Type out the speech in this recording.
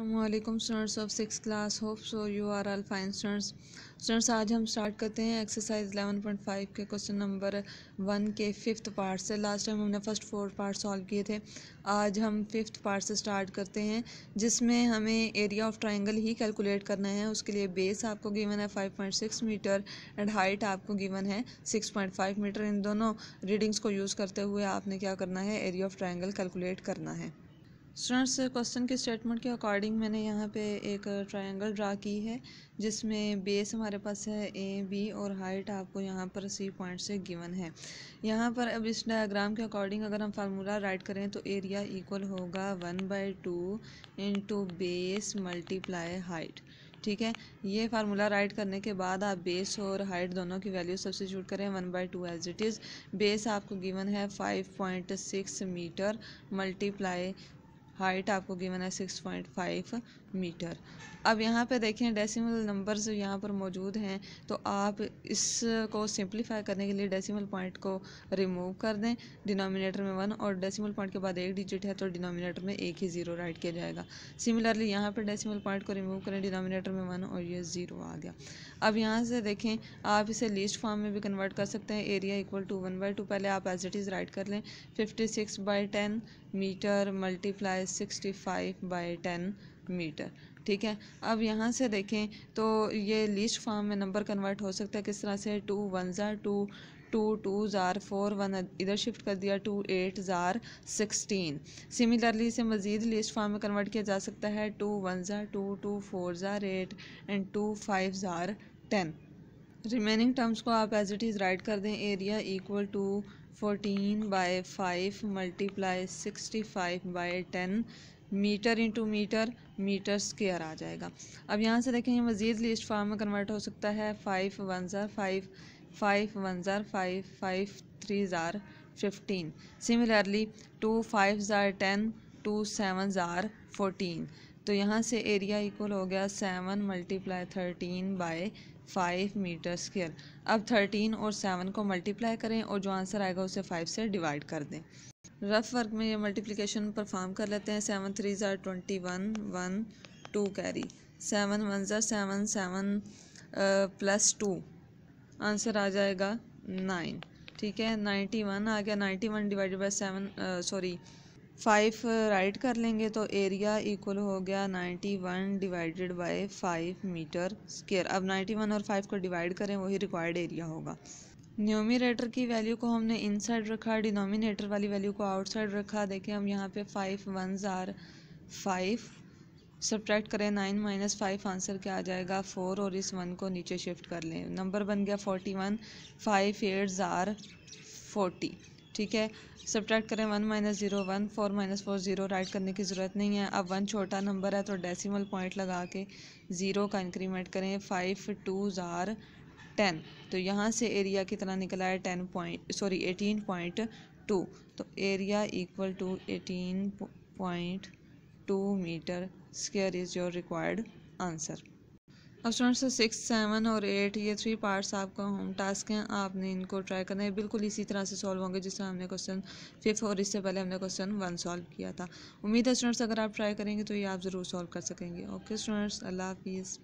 अल्लाम students of six class hope so you are all fine students students आज हम start करते हैं एक्सरसाइज 11.5 के क्वेश्चन नंबर वन के फिफ्थ पार्ट से लास्ट टाइम हमने फर्स्ट फोर पार्ट सॉल्व किए थे आज हम फिफ्थ पार्ट से स्टार्ट करते हैं जिसमें हमें एरिया ऑफ ट्राइंगल ही कैलकुलेट करना है उसके लिए बेस आपको गिवन है 5.6 मीटर एंड हाइट आपको गिवन है 6.5 मीटर इन दोनों रीडिंग्स को यूज़ करते हुए आपने क्या करना है एरिया ऑफ ट्राइंगल कैलकुलेट करना है स्टूडेंट्स क्वेश्चन के स्टेटमेंट के अकॉर्डिंग मैंने यहाँ पे एक ट्रायंगल ड्रा की है जिसमें बेस हमारे पास है ए बी और हाइट आपको यहाँ पर सी पॉइंट से गिवन है यहाँ पर अब इस डायग्राम के अकॉर्डिंग अगर हम फार्मूला राइट करें तो एरिया इक्वल होगा one by two into base multiply height ठीक है ये फार्मूला राइट करने के बाद आप बेस और हाइट दोनों की वैल्यू सब्सिट्यूट करें one by two as it is base आपको गिवन है five point six metre multiply height आपको गिवन है सिक्स पॉइंट फाइव मीटर अब यहाँ पे देखें डेसिमल नंबर्स यहाँ पर मौजूद हैं तो आप इसको सिंप्लीफाई करने के लिए डेसिमल पॉइंट को रिमूव कर दें डिनोमिनेटर में वन और डेसिमल पॉइंट के बाद एक डिजिट है तो डिनोमिनेटर में एक ही ज़ीरो राइट किया जाएगा सिमिलरली यहाँ पर डेसिमल पॉइंट को रिमूव करें डिनोमिनेटर में वन और ये ज़ीरो आ गया अब यहाँ से देखें आप इसे लिस्ट फॉर्म में भी कन्वर्ट कर सकते हैं area equal to one by two पहले आप एज इट इज़ राइट कर लें fifty six by ten metre multiply है sixty five by ten metre ठीक है अब यहाँ से देखें तो ये लीस्ट फॉर्म में नंबर कन्वर्ट हो सकता है किस तरह से टू वन ज़ार टू टू टू ज़ार फोर वन इधर शिफ्ट कर दिया टू एट ज़ार सिक्सटीन सिमिलरली इसे मज़ीद लिस्ट फॉर्म में कन्वर्ट किया जा सकता है टू वन ज़ार टू टू फोर ज़ार एट एंड टू फाइव ज़ार टेन रिमेनिंग टर्म्स को आप एज इट इज़ राइट कर दें area equal to fourteen by five multiply sixty five by ten metre into metre metre square आ जाएगा अब यहाँ से देखें मज़ीद लिस्ट फार्म में कन्वर्ट हो सकता है फाइव वन ज़ार फाइव फाइव वन ज़ार फाइव फाइव थ्री ज़ार फिफ्टीन सिमिलरली टू फाइव ज़ार टेन टू सेवन ज़ार फोर्टीन तो यहाँ से एरिया इक्वल हो गया seven multiply thirteen by five metre square अब थर्टीन और सेवन को मल्टीप्लाई करें और जो आंसर आएगा उसे फाइव से डिवाइड कर दें रफ़ वर्क में ये मल्टीप्लिकेशन परफॉर्म कर लेते हैं सेवन थ्री ज़ार twenty one one two carry seven one ज़ार seven seven plus two answer आ जाएगा नाइन ठीक है नाइन्टी वन आ गया ninety one divided by seven sorry five right uh, कर लेंगे तो एरिया इक्वल हो गया ninety one divided by five metre square अब नाइन्टी वन और फाइव को डिवाइड करें वही रिक्वायर्ड एरिया होगा न्योमिनेटर की वैल्यू को हमने इनसाइड रखा डिनोमिनेटर वाली वैल्यू को आउटसाइड रखा देखें हम यहाँ पे फाइव वन ज़ार फाइव सब्ट्रैक्ट करें नाइन माइनस फाइव आंसर क्या आ जाएगा फोर और इस वन को नीचे शिफ्ट कर लें नंबर बन गया फोर्टी वन फाइव एट ज़ार फोर्टी ठीक है सब्ट्रैक्ट करें one minus zero one four minus four zero write करने की ज़रूरत नहीं है अब वन छोटा नंबर है तो डेसिमल पॉइंट लगा के ज़ीरो का इंक्रीमेंट करें फाइव टू ज़ार टेन तो यहाँ से एरिया कितना निकला है ten point sorry eighteen point two तो area equal to eighteen point two metre square is your required answer अब स्टूडेंट्स सिक्स सेवन और एट ये थ्री पार्ट्स आपका होम टास्क हैं आपने इनको ट्राई करना है बिल्कुल इसी तरह से सॉल्व होंगे जिस तरह हमने क्वेश्चन फिफ्थ और इससे पहले हमने क्वेश्चन वन सॉल्व किया था उम्मीद है स्टूडेंट्स अगर आप ट्राई करेंगे तो ये आप ज़रूर सॉल्व कर सकेंगे ओके स्टूडेंट्स अल्लाह हाफिज़